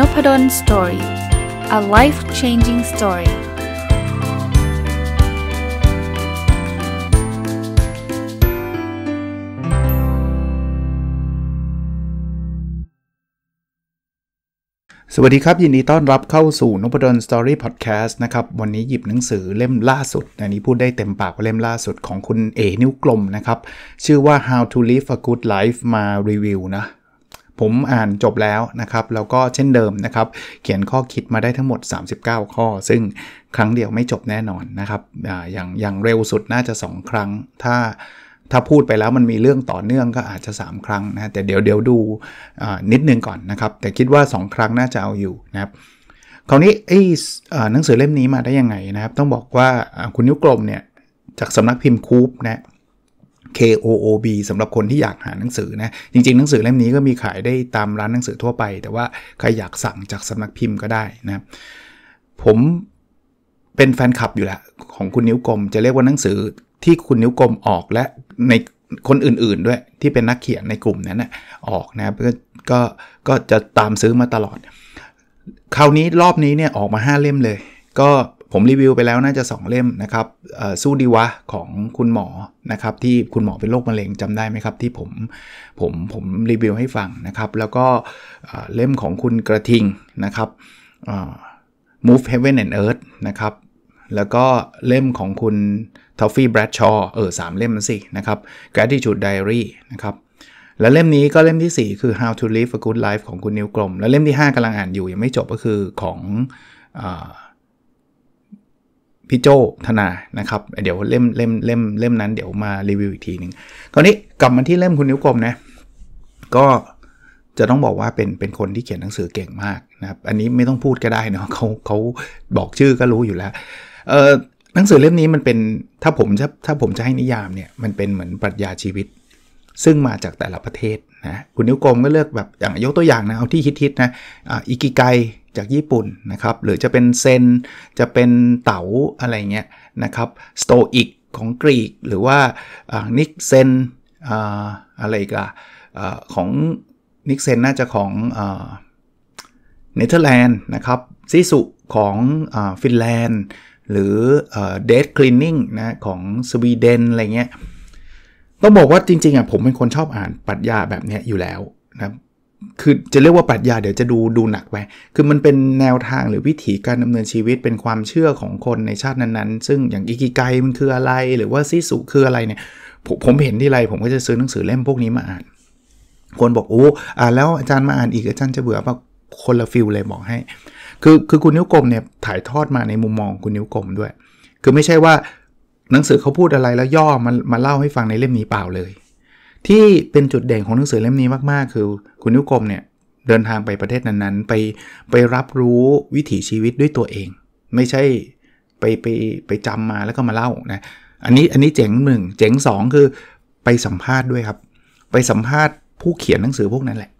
n o p ด d o สตอรี่อะไลฟ์ changing story สวัสดีครับ ยินดีต้อนรับเข้าสู่นพดลสตอรี่พอดแคสต์นะครับ วันนี้หยิบหนังสือเล่มล่าสุดอันนี้พูดได้เต็มปากว่าเล่มล่าสุดของคุณเอนิ้วกลมนะครับ ชื่อว่า How to Live a Good Life มารีวิวนะผมอ่านจบแล้วนะครับแล้วก็เช่นเดิมนะครับ เขียนข้อคิดมาได้ทั้งหมด 39 ข้อ ซึ่งครั้งเดียวไม่จบแน่นอนนะครับออย่างอย่างเร็วสุดน่าจะ 2 ครั้ง ถ้าถ้าพูดไปแล้วมันมีเรื่องต่อเนื่อง ก็อาจจะ 3 ครั้งนะแต่เดี๋ยวเดี๋ยวดูนิดนึงก่อนนะครับแต่คิดว่า 2 ครั้ง น่าจะเอาอยู่นะครับคราวนี้ไอ้หนังสือเล่มนี้มาได้ยังไงนะครับ ต้องบอกว่าคุณนิ้วกลมเนี่ยจากสำนักพิมพ์คูปนะ KOOB สำหรับคนที่อยากหาหนังสือนะ จริงๆหนังสือเล่มนี้ก็มีขายได้ตามร้านหนังสือทั่วไป แต่ว่าใครอยากสั่งจากสำนักพิมพ์ก็ได้นะผมเป็นแฟนคลับอยู่แล้วของคุณนิ้วกลมจะเรียกว่าหนังสือที่คุณนิ้วกลมออกและในคนอื่นๆด้วย ที่เป็นนักเขียนในกลุ่มนั้นนะออกนะกก็ก็จะตามซื้อมาตลอด คราวนี้รอบนี้เนี่ยออกมา 5 เล่มเลย ก็ผมรีวิวไปแล้วน่าจะ2เล่มนะครับสู้ดีวะของคุณหมอนะครับที่คุณหมอเป็นโรคมะเร็งจำได้ไหมครับที่ผมผมผมรีวิวให้ฟังนะครับแล้วก็เล่มของคุณกระทิง นะครับ move heaven and earth นะครับ แล้วก็เล่มของคุณทอฟฟี่แบรดชอว์เออสามเล่มสินะครับ gratitude diary นะครับ แล้วเล่มนี้ก็เล่มที่ 4 คือ how to live a good life ของคุณนิวกลมแล้วเล่มที่ 5 กำลังอ่านอยู่ยังไม่จบก็คือของพี่โจธนานะครับ เดี๋ยวเล่มเล่มเล่มเล่มนั้นเดี๋ยวมารีวิวอีกทีหนึ่งคราวนี้กลับมาที่เล่มคุณนิ้วกลมนะก็จะต้องบอกว่าเป็นเป็นคนที่เขียนหนังสือเก่งมากนะครับอันนี้ไม่ต้องพูดก็ได้เนาะเขาเขาบอกชื่อก็รู้อยู่แล้วเออหนังสือเล่มนี้มันเป็นถ้าผมจะถ้าผมจะให้นิยามเนี่ย มันเป็นเหมือนปรัชญาชีวิต ซึ่งมาจากแต่ละประเทศนะคุณนิ้วกลมก็เลือกแบบอย่างยกตัวอย่างนะเอาที่ฮิตๆนะอ่าอิกิไกจากญี่ปุ่นนะครับ หรือจะเป็นเซนจะเป็นเต๋าอะไรเงี้ยนะครับสโตอิกของกรีกหรือว่านิกเซนอะไรกันของนิกเซนน่าจะของเนเธอร์แลนด์นะครับซิสุของฟินแลนด์หรือเดทคลีนนิ่งนะของสวีเดนอะไรเงี้ย ต้องบอกว่าจริงๆอ่ะผมเป็นคนชอบอ่านปรัชญาแบบนี้อยู่แล้วนะคือจะเรียกว่าปรัชญาเดี๋ยวจะดูดูหนักไปคือมันเป็นแนวทางหรือวิถีการดำเนินชีวิตเป็นความเชื่อของคนในชาตินั้นๆ ซึ่งอย่างอิกิไกมันคืออะไรหรือว่าซิสุคืออะไรเนี่ยผมผมเห็นที่ไรผมก็จะซื้อหนังสือเล่มพวกนี้มาอ่านคนบอกโอ้อ่านแล้วอาจารย์มาอ่านอีกอาจารย์จะเบื่อปะคนละฟิลเลยบอกให้ คือคือคุณนิ้วกลมเนี่ยถ่ายทอดมาในมุมมอง คุณนิ้วกลมด้วย คือไม่ใช่ว่าหนังสือเขาพูดอะไรแล้วย่อมันมาเล่าให้ฟังในเล่มนี้เปล่าเลยที่เป็นจุดเด่นของหนังสือเล่มนี้มาก ๆ คือคุณนิวกรมเนี่ย เดินทางไปประเทศนั้น ๆ ไปไปรับรู้วิถีชีวิตด้วยตัวเอง ไม่ใช่ไปไปไปจำมาแล้วก็มาเล่านะอันนี้อันนี้เจ๋งหนึ่งเจ๋ง2 คือไปสัมภาษณ์ด้วยครับ ไปสัมภาษณ์ผู้เขียนหนังสือพวกนั้นแหละ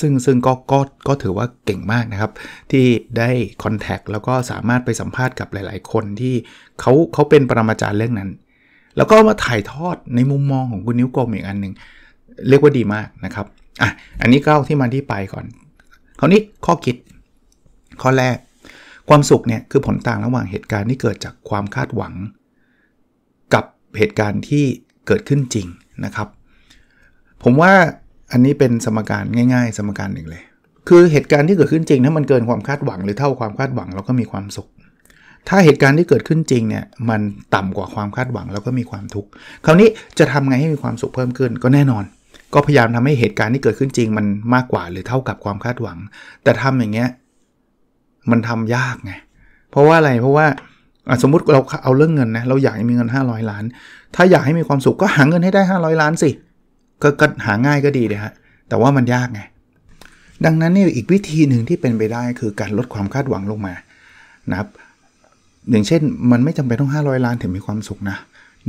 ซึ่งซึ่งก็ก็ก็ถือว่าเก่งมากนะครับ ที่ได้คอนแทคแล้วก็สามารถไปสัมภาษณ์กับหลาย ๆ คนที่เขาเขาเป็นปรมาจารย์เรื่องนั้นแล้วก็มาถ่ายทอดในมุมมองของคุณนิ้วกลมอีกอันหนึ่งเรียกว่าดีมากนะครับอ่ะอันนี้เล่าที่มาที่ไปก่อน คราวนี้ข้อคิด ข้อแรกความสุขเนี่ยคือผลต่างระหว่างเหตุการณ์ที่เกิดจากความคาดหวัง กับเหตุการณ์ที่เกิดขึ้นจริงนะครับ ผมว่าอันนี้เป็นสมการง่าย ๆ สมการหนึ่งเลย คือเหตุการณ์ที่เกิดขึ้นจริงถ้ามันเกินความคาดหวังหรือเท่าความคาดหวังเราก็มีความสุขถ้าเหตุการณ์ที่เกิดขึ้นจริงเนี่ย มันต่ำกว่าความคาดหวังแล้วก็มีความทุกข์คราวนี้จะทำไงให้มีความสุขเพิ่มขึ้น ก็แน่นอน ก็พยายามทำให้เหตุการณ์ที่เกิดขึ้นจริง มันมากกว่าหรือเท่ากับความคาดหวัง แต่ทำอย่างเงี้ยมันทำยากไงเพราะว่าอะไรเพราะว่าสมมติเราเอาเรื่องเงินนะเราอยากมีเงิน 500 ล้าน ถ้าอยากให้มีความสุขก็หาเงินให้ได้ 500 ล้านสิกก็หาง่ายก็ดีเลยฮะแต่ว่ามันยากไงดังนั้นนี่อีกวิธีหนึ่งที่เป็นไปได้คือการลดความคาดหวังลงมา นะครับอย่างเช่นมันไม่จำเป็นต้อง 500 ล้านถึงมีความสุขนะ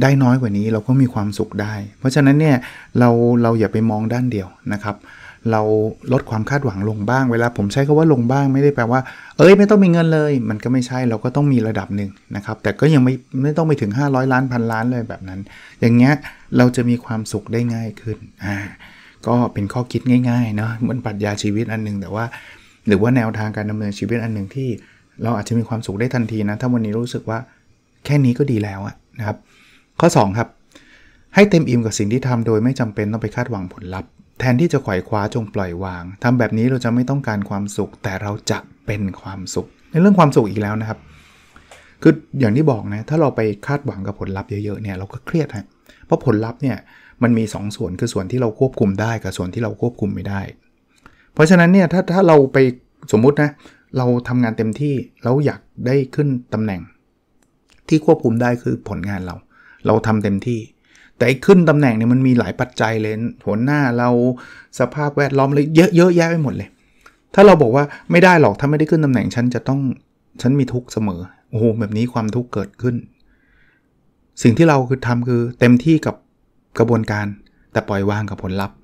ได้น้อยกว่านี้เราก็มีความสุขได้ เพราะฉะนั้นเนี่ยเราเราอย่าไปมองด้านเดียวนะครับเราลดความคาดหวังลงบ้างเวลาผมใช้คาว่าลงบ้างไม่ได้แปลว่าเอ้ยไม่ต้องมีเงินเลย มันก็ไม่ใช่เราก็ต้องมีระดับหนึ่งนะครับแต่ก็ยังไม่ไม่ต้องไปถึง 500 ล้านพันล้านเลยแบบนั้น อย่างเงี้ยเราจะมีความสุขได้ง่ายขึ้นอ่าก็เป็นข้อคิดง่ายๆเนาะเหมือนปรัชญาชีวิตอันนึงแต่ว่า หรือว่าแนวทางการดำเนินชีวิตอันหนึ่งที่เราอาจจะมีความสุขได้ทันทีนะถ้าวันนี้รู้สึกว่าแค่นี้ก็ดีแล้วนะครับ ข้อ 2 ครับ ให้เต็มอิ่มกับสิ่งที่ทำโดยไม่จำเป็นต้องไปคาดหวังผลลัพธ์ แทนที่จะขวายคว้าจงปล่อยวาง ทำแบบนี้เราจะไม่ต้องการความสุขแต่เราจะเป็นความสุข ในเรื่องความสุขอีกแล้วนะครับ คืออย่างที่บอกนะถ้าเราไปคาดหวังกับผลลัพธ์เยอะๆเนี่ยเราก็เครียดฮะเพราะผลลัพธ์เนี่ยมันมี 2 ส่วนคือส่วนที่เราควบคุมได้ กับส่วนที่เราควบคุมไม่ได้ เพราะฉะนั้นเนี่ยถ้าถ้าเราไปสมมุตินะเราทำงานเต็มที่แล้วอยากได้ขึ้นตำแหน่ง ที่ควบคุมได้คือผลงานเรา เราทำเต็มที่ แต่ขึ้นตำแหน่งเนี่ยมันมีหลายปัจจัยเลยหัวหน้าเราสภาพแวดล้อมเลยเยอะเยอะแยะไปหมดเลย ถ้าเราบอกว่าไม่ได้หรอกถ้าไม่ได้ขึ้นตำแหน่งฉันจะต้องฉันมีทุกข์เสมอโอ้โหแบบนี้ความทุกข์เกิดขึ้น สิ่งที่เราคือทำคือเต็มที่กับกระบวนการแต่ปล่อยวางกับผลลัพธ์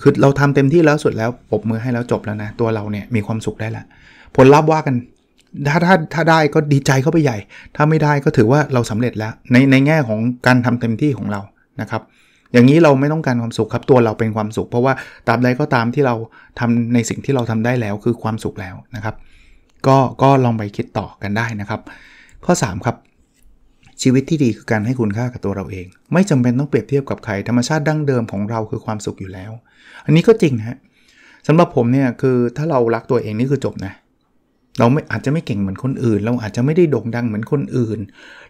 คือเราทำเต็มที่แล้วสุดแล้วปบมือให้แล้วจบแล้วนะตัวเราเนี่ยมีความสุขได้ละผลลัพธ์ว่ากันถ้าถ้าถ้าได้ก็ดีใจเข้าไปใหญ่ ถ้าไม่ได้ก็ถือว่าเราสำเร็จแล้วในในแง่ของการทำเต็มที่ของเรานะครับ อย่างนี้เราไม่ต้องการความสุขครับตัวเราเป็นความสุข เพราะว่าตามใดก็ตามที่เราทำในสิ่งที่เราทำได้แล้วคือความสุขแล้วนะครับ ก็ก็ลองไปคิดต่อกันได้นะครับ ข้อ3ครับชีวิตที่ดีคือการให้คุณค่ากับตัวเราเอง ไม่จำเป็นต้องเปรียบเทียบกับใครธรรมชาติดั้งเดิมของเราคือความสุขอยู่แล้ว อันนี้ก็จริงฮะสำหรับผมเนี่ยคือถ้าเรารักตัวเองนี่คือจบนะเราไม่อาจจะไม่เก่งเหมือนคนอื่น เราอาจจะไม่ได้โด่งดังเหมือนคนอื่น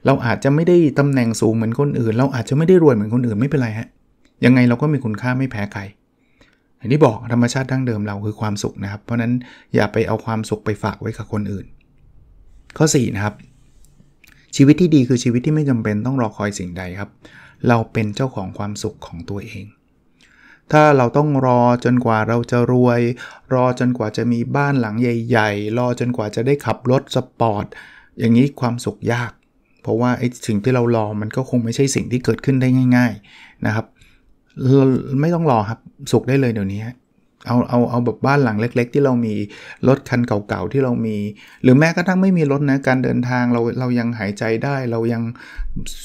เราอาจจะไม่ได้ตำแหน่งสูงเหมือนคนอื่น เราอาจจะไม่ได้รวยเหมือนคนอื่นไม่เป็นไรฮะยังไงเราก็มีคุณค่าไม่แพ้ใครอย่างที่บอกธรรมชาติดั้งเดิมเราคือความสุขนะครับเพราะนั้นอย่าไปเอาความสุขไปฝากไว้กับคนอื่น ข้อ4นะครับชีวิตที่ดีคือชีวิตที่ไม่จำเป็นต้องรอคอยสิ่งใดครับ เราเป็นเจ้าของความสุขของตัวเองถ้าเราต้องรอจนกว่าเราจะรวย รอจนกว่าจะมีบ้านหลังใหญ่ๆ รอจนกว่าจะได้ขับรถสปอร์ตอย่างนี้ความสุขยาก เพราะว่าไอ้สิ่งที่เรารอมันก็คงไม่ใช่สิ่งที่เกิดขึ้นได้ง่าย ๆนะครับไม่ต้องรอครับสุขได้เลยเดี๋ยวนี้เอาเอาเอาแบบบ้านหลังเล็กๆ ที่เรามีรถคันเก่าๆที่เรามี หรือแม้กระทั่งไม่มีรถนะการเดินทางเราเรายังหายใจได้ เรายัง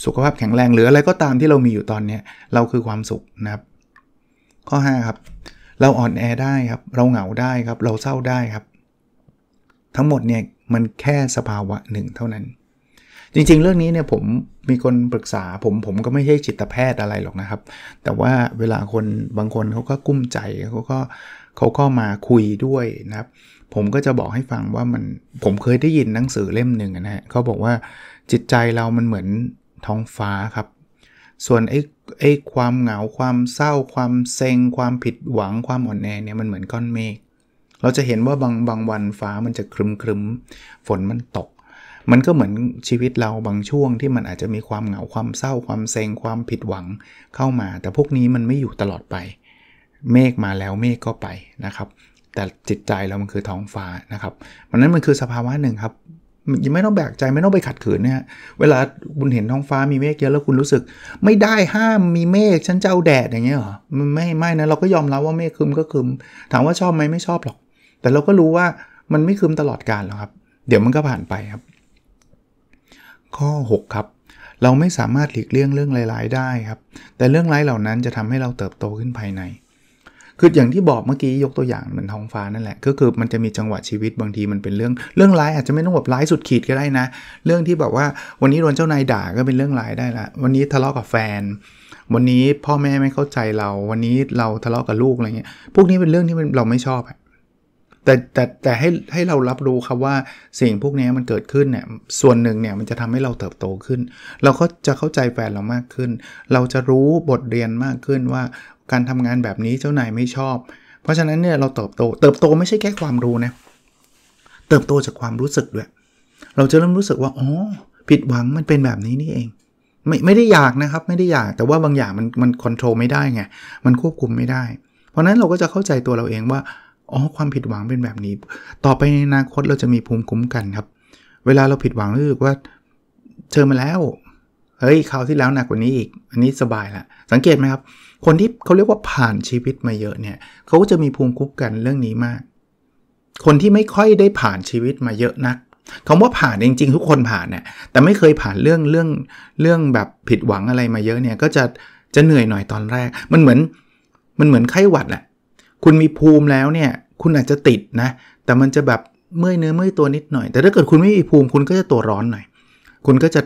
สุขภาพแข็งแรงหรืออะไรก็ตามที่เรามีอยู่ตอนนี้เราคือความสุขนะครับข้อ5ครับ เราอ่อนแอได้ครับเราเหงาได้ครับเราเศร้าได้ครับ ทั้งหมดเนี่ย มันแค่สภาวะหนึ่งเท่านั้น จริงๆ เรื่องนี้เนี่ยผมมีคนปรึกษาผมผมก็ไม่ใช่จิตแพทย์อะไรหรอกนะครับแต่ว่าเวลาคนบางคนเขาก็กุ้มใจเขาก็เขาก็มาคุยด้วยนะครับผมก็จะบอกให้ฟังว่ามันผมเคยได้ยินหนังสือเล่มหนึ่งนะฮะเขาบอกว่าจิตใจเรามันเหมือนท้องฟ้าครับส่วนไอ้ไอ้ความเหงาความเศร้าความเซ็ง ความผิดหวังความอ่อนแอเนี่ยมันเหมือนก้อนเมฆ เราจะเห็นว่าบางบางวันฟ้ามันจะครึมครึมฝนมันตก มันก็เหมือนชีวิตเราบางช่วงที่มันอาจจะมีความเหงาความเศร้า ความเซ็งความผิดหวังเข้ามา แต่พวกนี้มันไม่อยู่ตลอดไป เมฆมาแล้วเมฆก็ไปนะครับ แต่จิตใจเรามันคือท้องฟ้านะครับมันนั้นมันคือสภาวะหนึ่งครับยังไม่ต้องแบกใจไม่ต้องไปขัดขืนนะฮะ เวลาคุณเห็นท้องฟ้ามีเมฆเยอะแล้วคุณรู้สึก ไม่ได้ห้าม มีเมฆฉันจะเอาแดดอย่างเงี้ยเหรอ ไม่ไม่นะเราก็ยอมรับว่าเมฆคึมก็คึมถามว่าชอบไหมไม่ชอบหรอก แต่เราก็รู้ว่ามันไม่คึมตลอดการหรอกครับ เดี๋ยวมันก็ผ่านไปครับ ข้อ 6 ครับ เราไม่สามารถหลีกเลี่ยงเรื่องร้าย ๆได้ครับ แต่เรื่องร้ายเหล่านั้นจะทำให้เราเติบโตขึ้นภายในคืออย่างที่บอกเมื่อกี้ยกตัวอย่างเหมือนท้องฟ้านั่นแหละ ก็คือมันจะมีจังหวะชีวิตบางทีมันเป็นเรื่องเรื่องร้าย อาจจะไม่ต้องแบบร้ายสุดขีดก็ได้นะเรื่องที่แบบว่าวันนี้โดนเจ้านายด่าก็เป็นเรื่องร้ายได้ละวันนี้ทะเลาะกับแฟน วันนี้พ่อแม่ไม่เข้าใจเรา วันนี้เราทะเลาะกับลูกอะไรเงี้ยพวกนี้เป็นเรื่องที่เราไม่ชอบ แต่แต่แต่ให้ให้เรารับรู้ครับว่าสิ่งพวกนี้มันเกิดขึ้นเนี่ยส่วนหนึ่งเนี่ยมันจะทำให้เราเติบโตขึ้น เราก็จะเข้าใจแฟนเรามากขึ้น เราจะรู้บทเรียนมากขึ้นว่าการทำงานแบบนี้เจ้านายไม่ชอบ เพราะฉะนั้นเนี่ยเราเติบโต เติบโตไม่ใช่แค่ความรู้นะ เติบโตจากความรู้สึกด้วย เราจะเริ่มรู้สึกว่าอ๋อผิดหวังมันเป็นแบบนี้นี่เอง ไม่ไม่ได้อยากนะครับ ไม่ได้อยาก แต่ว่าบางอย่างมันมันควบคุมไม่ได้ไงมันควบคุมไม่ได้ เพราะนั้นเราก็จะเข้าใจตัวเราเองว่าอ๋อความผิดหวังเป็นแบบนี้ ต่อไปในอนาคตเราจะมีภูมิคุ้มกันครับ เวลาเราผิดหวังรู้สึกว่าเจอมาแล้วเฮ้ยคราวที่แล้วหนักกว่านี้อีก อันนี้สบายละ สังเกตไหมครับคนที่เขาเรียกว่าผ่านชีวิตมาเยอะเนี่ยเขาก็จะมีภูมิคุ้มกันเรื่องนี้มาก คนที่ไม่ค่อยได้ผ่านชีวิตมาเยอะนักคำว่าผ่านจริง ๆ ทุกคนผ่านเนี่ยแต่ไม่เคยผ่านเรื่องเรื่องเรื่องแบบผิดหวังอะไรมาเยอะเนี่ย ก็จะจะเหนื่อยหน่อยตอนแรก มันเหมือนมันเหมือนไข้หวัดแหละคุณมีภูมิแล้วเนี่ย คุณอาจจะติดนะ แต่มันจะแบบเมื่อยเนื้อเมื่อยตัวนิดหน่อย แต่ถ้าเกิดคุณไม่มีภูมิคุณก็จะตัวร้อนหน่อย คุณก็จะ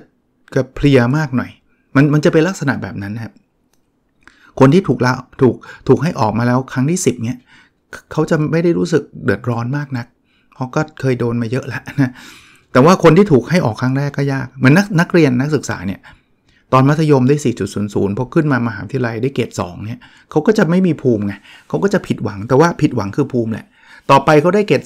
กระเพลียมากหน่อย มันมันจะเป็นลักษณะแบบนั้นครับคนที่ถูกละถูกถูกให้ออกมาแล้วครั้งที่ 10 เนี่ยเขาจะไม่ได้รู้สึกเดือดร้อนมากนักเพราะก็เคยโดนมาเยอะแล้วนะแต่ว่าคนที่ถูกให้ออกครั้งแรกก็ยากเหมือนนักนักเรียนนักศึกษาเนี่ยตอนมัธยมได้ 4.00 พอขึ้นมามหาวิทยาลัยได้เกรด2เนี่ยเขาก็จะไม่มีภูมิไงเขาก็จะผิดหวังแต่ว่าผิดหวังคือภูมิแหละต่อไปเขาได้เกรด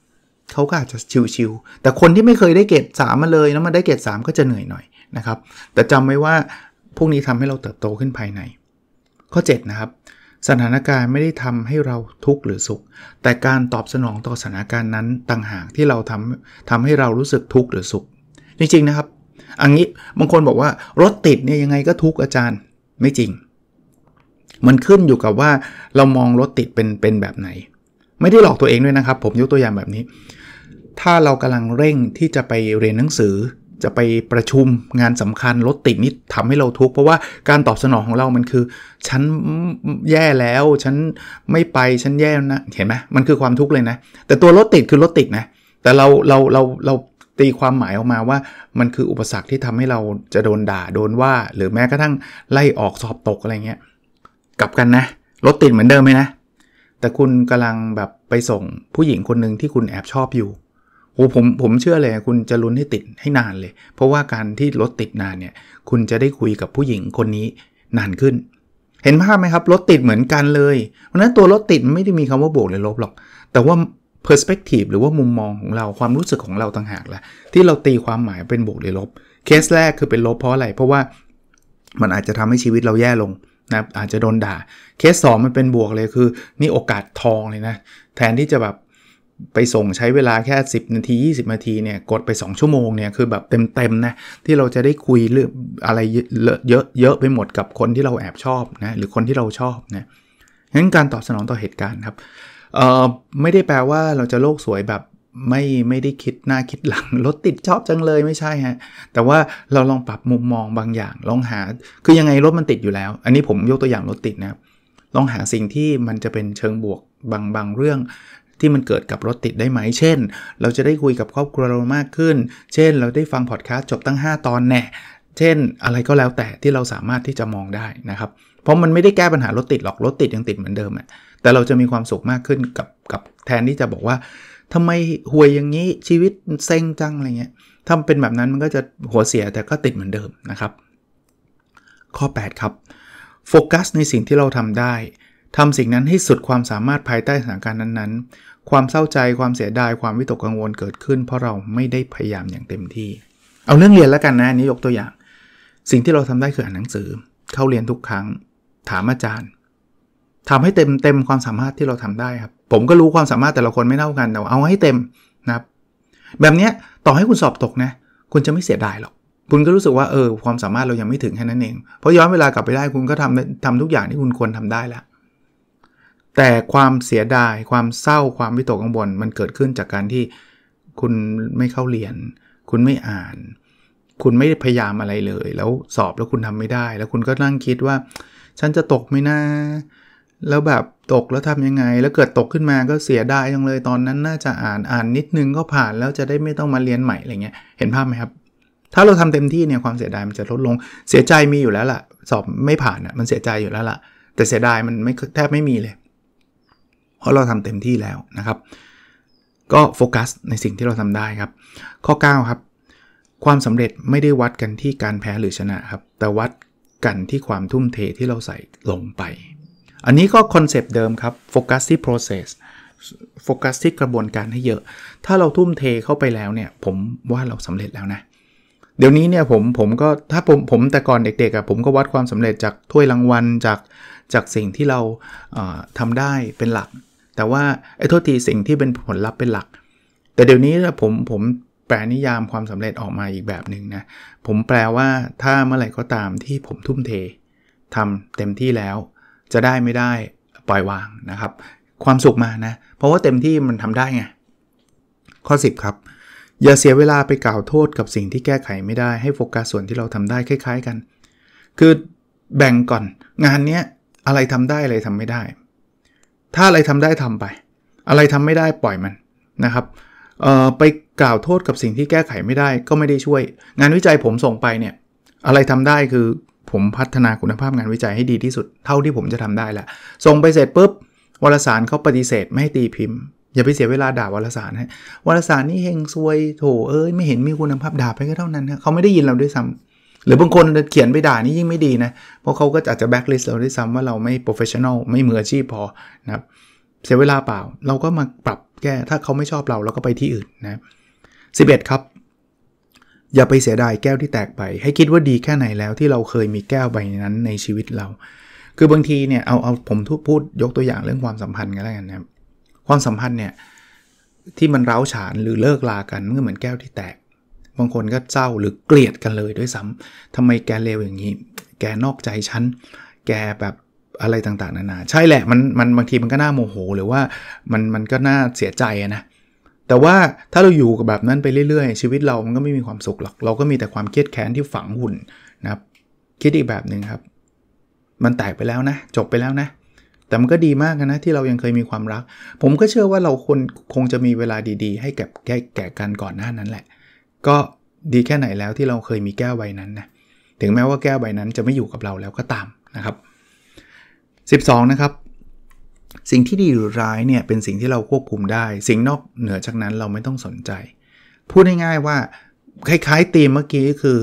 3เขาก็อาจจะชิวๆแต่คนที่ไม่เคยได้เกรด3มาเลย แล้วมาได้เกรด3ก็จะเหนื่อยหน่อยนะครับแต่จำไว้ว่าพวกนี้ทำให้เราเติบโตขึ้นภายในข้อ7นะครับสถานการณ์ไม่ได้ทำให้เราทุกข์หรือสุข แต่การตอบสนองต่อสถานการณ์นั้นต่างหากที่เราทำทำให้เรารู้สึกทุกข์หรือสุขจริงๆนะครับอันนี้บางคนบอกว่ารถติดเนี่ยยังไงก็ทุกข์อาจารย์ไม่จริง มันขึ้นอยู่กับว่าเรามองรถติดเป็นเป็นแบบไหน ไม่ได้หลอกตัวเองด้วยนะครับ ผมยกตัวอย่างแบบนี้ ถ้าเรากำลังเร่งที่จะไปเรียนหนังสือจะไปประชุมงานสำคัญรถติดนี่ทำให้เราทุกข์เพราะว่าการตอบสนองของเรามันคือ ฉันแย่แล้ว ฉันไม่ไปฉันแย่นะ เห็นไหมมันคือความทุกข์เลยนะ แต่ตัวรถติดคือรถติดนะแต่เราเราเราเราตีความหมายออกมาว่ามันคืออุปสรรคที่ทำให้เราจะโดนด่าโดนว่า หรือแม้กระทั่งไล่ออกสอบตกอะไรเงี้ยกลับกันนะ รถติดเหมือนเดิมไหมนะ แต่คุณกำลังแบบไปส่งผู้หญิงคนหนึ่งที่คุณแอบชอบอยู่โอ้ผมผมเชื่อเลยคุณจะลุ้นให้ติดให้นานเลย เพราะว่าการที่รถติดนานเนี่ย คุณจะได้คุยกับผู้หญิงคนนี้นานขึ้น เห็นภาพไหมครับ รถติดเหมือนกันเลยเพราะนั้นตัวรถติดไม่ได้มีคำว่าบวกหรือลบหรอก แต่ว่า perspective หรือว่ามุมมองของเราความรู้สึกของเราต่างหากแหละที่เราตีความหมายเป็นบวกหรือลบ เคสแรกคือเป็นลบเพราะอะไรเพราะว่ามันอาจจะทำให้ชีวิตเราแย่ลงนะอาจจะโดนด่าเคสสมันเป็นบวกเลยคือ นี่โอกาสทองเลยนะ แทนที่จะแบบไปส่งใช้เวลาแค่ 10 นาที 20 นาทีเนี่ยกดไป2ชั่วโมงเนี่ยคือแบบเต็มๆนะที่เราจะได้คุยเรื่องอะไรเยอะเยอะไปหมดกับคนที่เราแอบชอบนะหรือคนที่เราชอบนะงั้นการตอบสนองต่อเหตุการณ์ครับเอ่อไม่ได้แปลว่าเราจะโลกสวยแบบไม่ไม่ได้คิดหน้าคิดหลังรถติดชอบจังเลยไม่ใช่ฮะแต่ว่าเราลองปรับมุมมองบางอย่าง ลองหาคือยังไงรถมันติดอยู่แล้ว อันนี้ผมยกตัวอย่างรถติดนะครับลองหาสิ่งที่มันจะเป็นเชิงบวกบางบางเรื่องที่มันเกิดกับรถติดได้ไหม เช่น เราจะได้คุยกับครอบครัวเรามากขึ้น เช่น เราได้ฟังพอดคสต์จบตั้ง 5 ตอนแน่ เช่น อะไรก็แล้วแต่ที่เราสามารถที่จะมองได้นะครับ เพราะมันไม่ได้แก้ปัญหารถติดหรอก รถติดยังติดเหมือนเดิมอะแต่เราจะมีความสุขมากขึ้นกับกับแทนที่จะบอกว่า ทำไมห่วยอย่างนี้ชีวิตเซ็งจังอะไรเงี้ยถ้าเป็นแบบนั้นมันก็จะหัวเสียแต่ก็ติดเหมือนเดิมนะครับ ข้อ8ครับโฟกัสในสิ่งที่เราทำได้ทำสิ่งนั้นให้สุดความสามารถภายใต้สถานการณ์นั้นๆ ความเศร้าใจ ความเสียดาย ความวิตกกังวลเกิดขึ้น เพราะเราไม่ได้พยายามอย่างเต็มที่ เอาเรื่องเรียนแล้วกันนะนี้ยกตัวอย่าง สิ่งที่เราทำได้คืออ่านหนังสือ เข้าเรียนทุกครั้ง ถามอาจารย์ ทำให้เต็มเต็มความสามารถที่เราทำได้ครับ ผมก็รู้ความสามารถแต่ละคนไม่เท่ากันแต่เอาให้เต็มนะครับ แบบนี้ต่อให้คุณสอบตกนะ คุณจะไม่เสียดายหรอก คุณก็รู้สึกว่าเออ ความสามารถเรายังไม่ถึงแค่นั้นเอง เพราะย้อนเวลากลับไปได้ คุณก็ทำทำทุกอย่างที่คุณควรทำได้แล้วแต่ความเสียดาย ความเศร้า ความวิตกกังวลมันเกิดขึ้นจากการที่คุณไม่เข้าเรียน คุณไม่อ่าน คุณไม่พยายามอะไรเลย แล้วสอบแล้วคุณทำไม่ได้ แล้วคุณก็นั่งคิดว่า ฉันจะตกไหมนะ แล้วแบบตกแล้วทำยังไง แล้วเกิดตกขึ้นมาก็เสียดายจังเลย ตอนนั้นน่าจะอ่านอ่านนิดนึงก็ผ่าน แล้วจะได้ไม่ต้องมาเรียนใหม่อะไรเงี้ย เห็นภาพไหมครับ ถ้าเราทำเต็มที่เนี่ยความเสียดายมันจะลดลง เสียใจมีอยู่แล้วล่ะ สอบไม่ผ่านอ่ะมันเสียใจอยู่แล้วล่ะ แต่เสียดายมันไม่แทบไม่มีเลยเพราะเราทำเต็มที่แล้วนะครับ ก็โฟกัสในสิ่งที่เราทำได้ครับ ข้อ9ครับ ความสำเร็จไม่ได้วัดกันที่การแพ้หรือชนะครับแต่วัดกันที่ความทุ่มเทที่เราใส่ลงไป อันนี้ก็คอนเซปต์เดิมครับโฟกัสที่ process โฟกัสที่กระบวนการให้เยอะ ถ้าเราทุ่มเทเข้าไปแล้วเนี่ยผมว่าเราสำเร็จแล้วนะเดี๋ยวนี้เนี่ยผมผมก็ถ้าผมผมแต่ก่อนเด็กๆอะ่ะผมก็วัดความสำเร็จจากถ้วยรางวัลจากจากสิ่งที่เราเาทำได้เป็นหลักแต่ว่าไอ้โทษทีสิ่งที่เป็นผลลัพธ์เป็นหลัก แต่เดี๋ยวนี้ผมผมแปลนิยามความสำเร็จออกมาอีกแบบหนึ่งนะผมแปลว่าถ้าเมื่อไหร่ก็ตามที่ผมทุ่มเท ทำเต็มที่แล้ว จะได้ไม่ได้ปล่อยวางนะครับ ความสุขมานะเพราะว่าเต็มที่มันทำได้ไงข้อ10ครับอย่าเสียเวลาไปกล่าวโทษกับสิ่งที่แก้ไขไม่ได้ให้โฟกัสส่วนที่เราทำได้คล้ายๆ กัน คือแบ่งก่อน งานเนี้ยอะไรทำได้อะไรทำไม่ได้ถ้าอะไรทำได้ทำไป อะไรทำไม่ได้ปล่อยมันนะครับ ไปกล่าวโทษกับสิ่งที่แก้ไขไม่ได้ก็ไม่ได้ช่วย งานวิจัยผมส่งไปเนี่ยอะไรทำได้คือผมพัฒนาคุณภาพงานวิจัยให้ดีที่สุด เท่าที่ผมจะทำได้แหละส่งไปเสร็จปุ๊บวารสารเขาปฏิเสธ ไม่ให้ตีพิมพ์ อย่าไปเสียเวลาด่าวารสารฮะวารสารนี่เฮงซวยโถเอ้ยไม่เห็นมีคุณภาพด่าไปก็เท่านั้นฮะเขาไม่ได้ยินเราด้วยซ้หรือบางคนเขียนไปด่านี่ยิ่งไม่ดีนะ เพราะเขาก็อาจจะแบ็กลิสต์เราด้วยซ้ำว่าเราไม่โปรเฟชชั่นอลไม่มืออาชีพพอนะครับเสียเวลาเปล่า เราก็มาปรับแก้ถ้าเขาไม่ชอบเราเราก็ไปที่อื่นนะสิบเอ็ดครับ อย่าไปเสียดายแก้วที่แตกไป ให้คิดว่าดีแค่ไหนแล้วที่เราเคยมีแก้วใบนั้นในชีวิตเรา คือบางทีเนี่ย เอาเอาผมพูดยกตัวอย่างเรื่องความสัมพันธ์กันแล้วกันนะความสัมพันธ์เนี่ยที่มันร้าวฉานหรือเลิกลากันก็เหมือนแก้วที่แตกบางคนก็เศร้าหรือเกลียดกันเลยด้วยซ้ำ ทำไมแกเลวอย่างนี้ แกนอกใจฉัน แกแบบอะไรต่าง ๆ นานา ใช่แหละมันมันบางทีมันก็น่าโมโห หรือว่ามันมันก็น่าเสียใจนะ แต่ว่าถ้าเราอยู่กับแบบนั้นไปเรื่อยๆ ชีวิตเรามันก็ไม่มีความสุขหรอก เราก็มีแต่ความเครียดแค้นที่ฝังหุ่นนะครับคิดอีกแบบหนึ่งครับ มันแตกไปแล้วนะจบไปแล้วนะ แต่มันก็ดีมากนะที่เรายังเคยมีความรัก ผมก็เชื่อว่าเราคนคงจะมีเวลาดี ๆ ให้แก่แก่กันก่อนหน้านั้นแหละก็ดีแค่ไหนแล้วที่เราเคยมีแก้วใบนั้นนะถึงแม้ว่าแก้วใบนั้นจะไม่อยู่กับเราแล้วก็ตามนะครับ 12 นะครับ สิ่งที่ดีหรือร้ายเนี่ยเป็นสิ่งที่เราควบคุมได้ สิ่งนอกเหนือจากนั้นเราไม่ต้องสนใจ พูดง่ายๆว่าคล้ายๆตีมเมื่อกี้คือ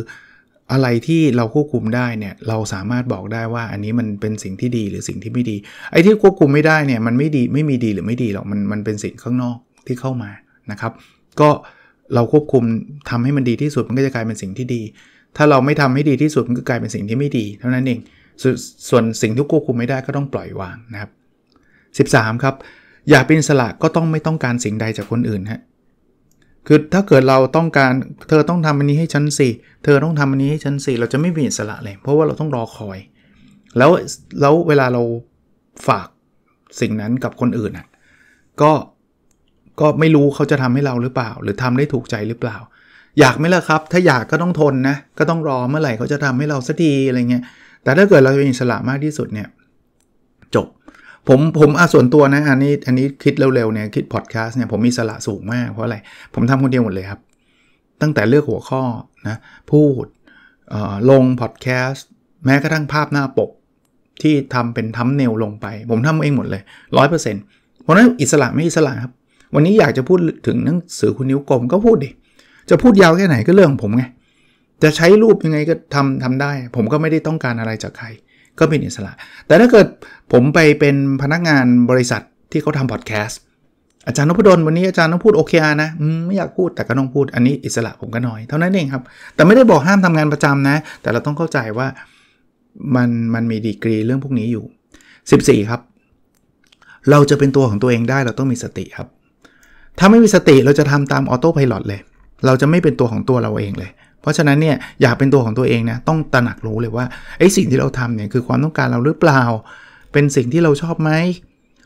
อะไรที่เราควบคุมได้เนี่ยเราสามารถบอกได้ว่า อันนี้มันเป็นสิ่งที่ดีหรือสิ่งที่ไม่ดี ไอ้ที่ควบคุมไม่ได้เนี่ยมันไม่ดีไม่มีดีหรือไม่ดีหรอกมันมันเป็นสิ่งข้างนอกที่เข้ามานะครับ ก็เราควบคุมทำให้มันดีที่สุดมันก็จะกลายเป็นสิ่งที่ดี ถ้าเราไม่ทำให้ดีที่สุดมันก็กลายเป็นสิ่งที่ไม่ดี เท่านั้นเองสส่วนสิ่งที่ควบคุมไม่ได้ก็ต้องปล่อยวางนะครับ 13 ครับ อย่าเป็นสละก็ต้องไม่ต้องการสิ่งใดจากคนอื่นฮะคือถ้าเกิดเราต้องการ เธอต้องทำอันนี้ให้ฉันสิเธอต้องทำอันนี้ให้ฉันสิเราจะไม่มีอิสระเลยเพราะว่าเราต้องรอคอย แล้วแล้วเวลาเราฝากสิ่งนั้นกับคนอื่นอ่ะก็เก็ไม่รู้เขาจะทำให้เราหรือเปล่า หรือทำได้ถูกใจหรือเปล่า อยากไหมล่ะครับ ถ้าอยากก็ต้องทนนะก็ต้องรอเมื่อไหร่เขาจะทำให้เราสักทีอะไรเงี้ยแต่ถ้าเกิดเราเป็นอิสระมากที่สุดเนี่ยจบผมผมอาส่วนตัวนะอันนี้อันนี้คิดเร็วๆเนี่ยคิดพอดแคสต์เนี่ยผมมีสละสูงมากเพราะอะไรผมทำคนเดียวหมดเลยครับ ตั้งแต่เลือกหัวข้อนะพูดลงพอดแคสต์แม้กระทั่งภาพหน้าปก ที่ทำเป็นทำเนลลงไป ผมทำเองหมดเลย 100%เพราะนั้นอิสระไม่อิสระครับวันนี้อยากจะพูดถึงหนังสือคุณนิ้วกลมก็พูดดิ จะพูดยาวแค่ไหนก็เรื่องผมไง จะใช้รูปยังไงก็ทำทำได้ ผมก็ไม่ได้ต้องการอะไรจากใคร ก็เป็นอิสระ แต่ถ้าเกิดผมไปเป็นพนักงานบริษัทที่เขาทำพอดแคสต์ อาจารย์นพดลวันนี้อาจารย์ต้องพูดโอเคอานะไม่อยากพูดแต่ก็ต้องพูด อันนี้อิสระผมก็น้อย เท่านั้นเองครับ แต่ไม่ได้บอกห้ามทำงานประจำนะ แต่เราต้องเข้าใจว่ามันมันมีดีกรี เรื่องพวกนี้อยู่ 14 ครับ เราจะเป็นตัวของตัวเองได้เราต้องมีสติครับถ้าไม่มีสติเราจะทำตามออโต้พายลตเลย เราจะไม่เป็นตัวของตัวเราเองเลย เพราะฉะนั้นเนี่ยอยากเป็นตัวของตัวเองนะต้องตระหนักรู้เลยว่าไอ้สิ่งที่เราทำเนี่ยคือความต้องการเราหรือเปล่า เป็นสิ่งที่เราชอบไหม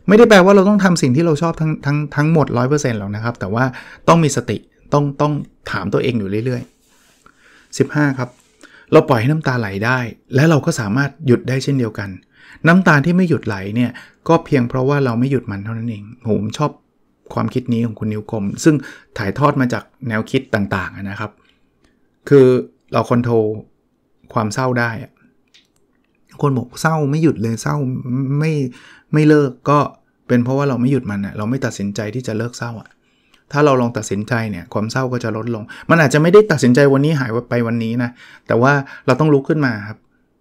ไม่ได้แปลว่าเราต้องทำสิ่งที่เราชอบทั้งทั้งทั้งหมด100%หรอกนะครับแต่ว่าต้องมีสติต้องต้องถามตัวเองอยู่เรื่อย ๆ 15ครับเราปล่อยให้น้ำตาไหลได้และเราก็สามารถหยุดได้เช่นเดียวกัน น้ำตาที่ไม่หยุดไหลเนี่ยก็เพียงเพราะว่าเราไม่หยุดมันเท่านั้นเองผมชอบความคิดนี้ของคุณนิวคม ซึ่งถ่ายทอดมาจากแนวคิดต่างๆนะครับ คือเราคอนโทรความเศร้าได้ คนบอกเศร้าไม่หยุดเลยเศร้าไม่ไม่เลิกก็เป็นเพราะว่าเราไม่หยุดมันนะเราไม่ตัดสินใจที่จะเลิกเศร้าอะถ้าเราลองตัดสินใจเนี่ย ความเศร้าก็จะลดลง มันอาจจะไม่ได้ตัดสินใจวันนี้หายไปวันนี้นะแต่ว่าเราต้องลุกขึ้นมาครับ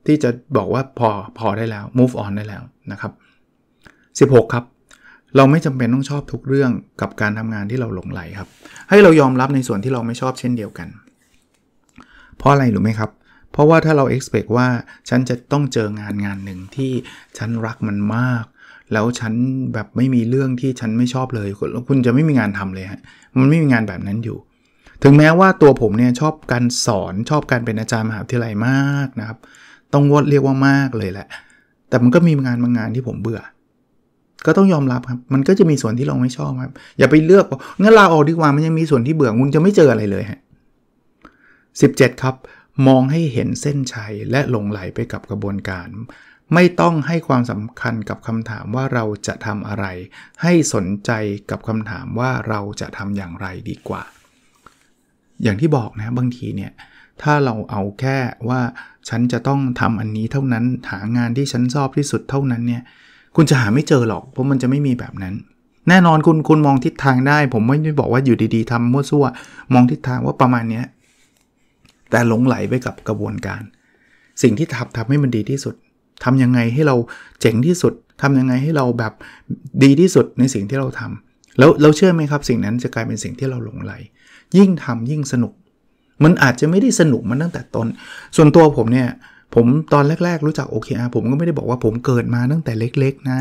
ที่จะบอกว่าพอพอได้แล้ว move on ได้แล้วนะครับ 16 ครับเราไม่จำเป็นต้องชอบทุกเรื่องกับการทำงานที่เราหลงไหลครับ ให้เรายอมรับในส่วนที่เราไม่ชอบเช่นเดียวกัน เพราะอะไรรู้ไหมครับ เพราะว่าถ้าเรา expect ว่าฉันจะต้องเจองานงานหนึ่งที่ฉันรักมันมาก แล้วฉันแบบไม่มีเรื่องที่ฉันไม่ชอบเลยคุณจะไม่มีงานทำเลยฮะมันไม่มีงานแบบนั้นอยู่ ถึงแม้ว่าตัวผมเนี่ยชอบการสอนชอบการเป็นอาจารย์มหาวิทยาลัยมากนะครับ ต้องวดเรียกว่ามากเลยแหละ แต่มันก็มีงานบางงานที่ผมเบื่อก็ต้องยอมรับครับ มันก็จะมีส่วนที่เราไม่ชอบครับ อย่าไปเลือก งั้นลาออกดีกว่า มันยังมีส่วนที่เบื่อคุณจะไม่เจออะไรเลยฮะสิครับ มองให้เห็นเส้นชัยและหลงไหลไปกับกระบวนการ ไม่ต้องให้ความสำคัญกับคำถามว่าเราจะทำอะไร ให้สนใจกับคำถามว่าเราจะทำอย่างไรดีกว่า อย่างที่บอกนะบางทีเนี่ย ถ้าเราเอาแค่ว่าฉันจะต้องทำอันนี้เท่านั้นหางานที่ฉันชอบที่สุดเท่านั้นเนี่ยคุณจะหาไม่เจอหรอก เพราะมันจะไม่มีแบบนั้น แน่นอนคุณ คุณมองทิศทางได้ ผมไม่ได้บอกว่าอยู่ดีๆทำมั่วซั่ว มองทิศทางว่าประมาณนี้ แต่หลงไหลไปกับกระบวนการ สิ่งที่ทำทำให้มันดีที่สุดทำยังไงให้เราเจ๋งที่สุดทำยังไงให้เราแบบดีที่สุดในสิ่งที่เราทำแล้วเราเชื่อไหมครับ สิ่งนั้นจะกลายเป็นสิ่งที่เราหลงไหล ยิ่งทำยิ่งสนุก มันอาจจะไม่ได้สนุกมันตั้งแต่ตน้นส่วนตัวผมเนี่ยผมตอนแรกๆรู้จัก OKR ผมก็ไม่ได้บอกว่าผมเกิดมาตั้งแต่เล็กๆนะ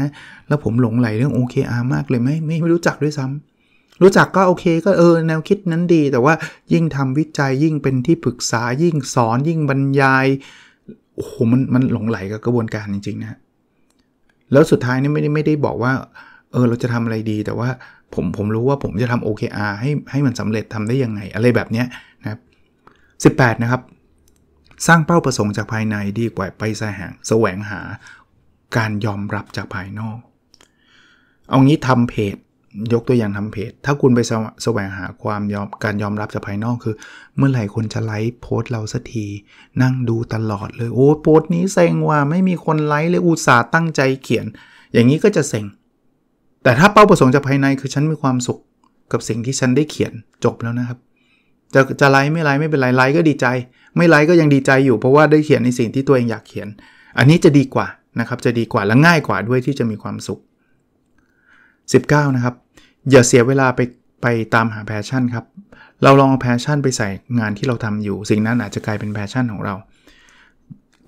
แล้วผมหลงไหลเรื่อง OKR มากเลยไม่ไม่รู้จักด้วยซ้ำ รู้จักก็โอเค ก็เออแนวคิดนั้นดี แต่ว่ายิ่งทำวิจัยยิ่งเป็นที่ปรึกษายิ่งสอนยิ่งบรรยายโอ้โหมันมันหลงไหลกับกระบวนการจริง ๆ นะแล้วสุดท้ายนี่ไม่ได้ไม่ได้บอกว่าเออเราจะทำอะไรดี แต่ว่าผมผมรู้ว่าผมจะทำ OKR ให้ให้มันสำเร็จทำได้ยังไง อะไรแบบเนี้ยนะครับ 18 นะครับสร้างเป้าประสงค์จากภายในดีกว่าไปแสหงแสวงหาการยอมรับจากภายนอก เอางี้ทำเพจยกตัวอย่างทำเพจถ้าคุณไปแสวงหาความยอมการยอมรับจากภายนอกคือ เมื่อไหร่คนจะไลค์โพสต์เราสักที นั่งดูตลอดเลยโอ้โพสต์นี้เซ็งว่าไม่มีคนไลค์เลยอุตส่าห์ตั้งใจเขียน อย่างนี้ก็จะเซ็งแต่ถ้าเป้าประสงค์จากภายในคือฉันมีความสุขกับสิ่งที่ฉันได้เขียนจบแล้วนะครับจะจะไลค์ไม่ไลค์ไม่เป็นไรไลค์ก็ดีใจ ไม่ไลค์ก็ยังดีใจอยู่ เพราะว่าได้เขียนในสิ่งที่ตัวเองอยากเขียน อันนี้จะดีกว่านะครับ จะดีกว่าและง่ายกว่าด้วยที่จะมีความสุข 19 นะครับ อย่าเสียเวลาไปไปตามหาแพชชั่นครับ เราลองเอาแพชชั่นไปใส่งานที่เราทำอยู่สิ่งนั้นอาจจะกลายเป็นแพชชั่นของเรา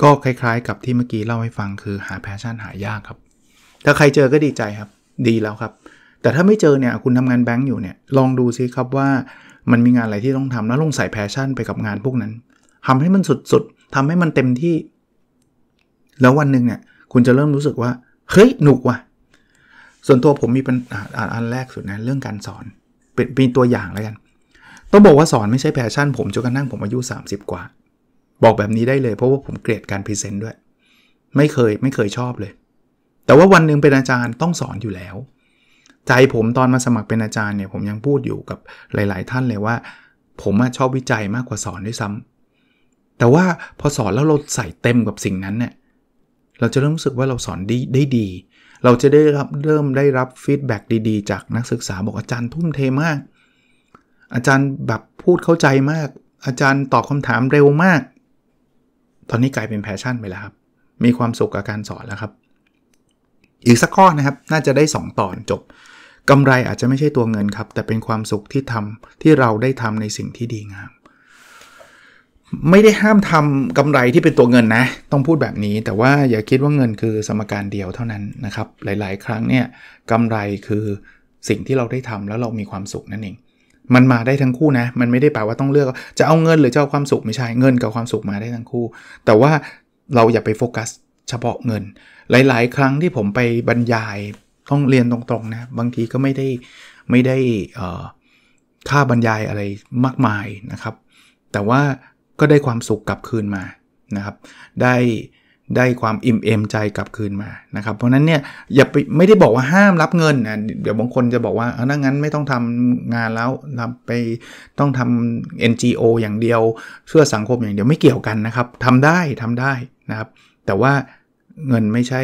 ก็คล้ายๆกับที่เมื่อกี้เล่าให้ฟังคือหาแพชชั่นหายากครับ ถ้าใครเจอก็ดีใจครับ ดีแล้วครับ แต่ถ้าไม่เจอเนี่ยคุณทำงานแบงก์อยู่เนี่ย ลองดูซิครับว่ามันมีงานอะไรที่ต้องทำแล้วลงใส่แพชชั่นไปกับงานพวกนั้น ทำให้มันสุดๆทำให้มันเต็มที่ แล้ววันหนึ่งเนี่ย คุณจะเริ่มรู้สึกว่า เฮ้ย หนุกว่ะ ส่วนตัวผมมีปัญหาอันแรกสุดนะเรื่องการสอนเป็นมีตัวอย่างแล้วกันต้องบอกว่าสอนไม่ใช่แพชชั่นผมจนกระทั่งผมอายุ 30 กว่า บอกแบบนี้ได้เลย เพราะว่าผมเกลียดการพรีเซนต์ด้วย ไม่เคยไม่เคยชอบเลย แต่ว่าวันหนึ่งเป็นอาจารย์ต้องสอนอยู่แล้วใจผมตอนมาสมัครเป็นอาจารย์เนี่ยผมยังพูดอยู่กับหลาย ๆ ท่านเลยว่า ผมชอบวิจัยมากกว่าสอนด้วยซ้ำ แต่ว่าพอสอนแล้วเราใส่เต็มกับสิ่งนั้นเนี่ยเราจะเริ่มรู้สึกว่าเราสอนได้ได้ดี เราจะได้รับเริ่มได้รับฟีดแบ็กดี ๆ จากนักศึกษาบอกอาจารย์ทุ่มเทมาก อาจารย์แบบพูดเข้าใจมากอาจารย์ตอบคาถามเร็วมาก ตอนนี้กลายเป็นแพชชั่นไปแล้วครับ มีความสุขกับการสอนแล้วครับ อีกสักข้อนะครับน่าจะได้ 2 ตอนจบกำไรอาจจะไม่ใช่ตัวเงินครับ แต่เป็นความสุขที่ทำที่เราได้ทำในสิ่งที่ดีงามไม่ได้ห้ามทำกำไรที่เป็นตัวเงินนะต้องพูดแบบนี้ แต่ว่าอย่าคิดว่าเงินคือสมการเดียวเท่านั้นนะครับ หลาย ๆ ครั้งเนี่ยกำไรคือสิ่งที่เราได้ทำแล้วเรามีความสุขนั่นเอง มันมาได้ทั้งคู่นะ มันไม่ได้แปลว่าต้องเลือกจะเอาเงินหรือจะเอาความสุขไม่ใช่เงินกับความสุขมาได้ทั้งคู่แต่ว่าเราอย่าไปโฟกัสเฉพาะเงิน หลาย ๆ ครั้งที่ผมไปบรรยายต้องเรียนตรงๆนะบางทีก็ไม่ได้ไม่ได้ค่าบรรยายอะไรมากมายนะครับแต่ว่าก็ได้ความสุขกลับคืนมานะครับ ได้ได้ความอิ่มเอม ใจกลับคืนมานะครับ เพราะนั้นเนี่ยอย่าไปไม่ได้บอกว่าห้ามรับเงินนะเดี๋ยวบางคนจะบอกว่าเอาั่นงั้นไม่ต้องทำงานแล้วทำไปต้องทำ NGO อย่างเดียวเพื่อสังคมอย่างเดียวไม่เกี่ยวกันนะครับทำได้ทำได้นะครับ แต่ว่าเงินไม่ใช่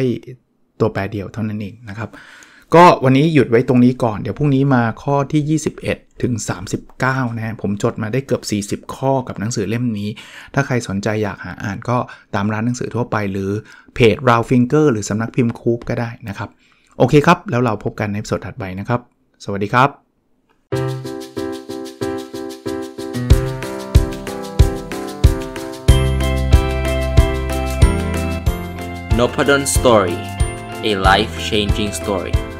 ตัวแปรเดียวเท่านั้นเองนะครับ ก็วันนี้หยุดไว้ตรงนี้ก่อน เดี๋ยวพรุ่งนี้มาข้อที่ 21 ถึง 39นะผมจดมาได้เกือบ 40 ข้อกับหนังสือเล่มนี้ ถ้าใครสนใจอยากหาอ่านก็ตามร้านหนังสือทั่วไป หรือเพจ r ฟิ f i n g e r หรือสำนักพิมพ์คูปก็ได้นะครับ โอเคครับ แล้วเราพบกันในสดถัดไปนะครับ สวัสดีครับ n o p ด d o n Story a life changing story.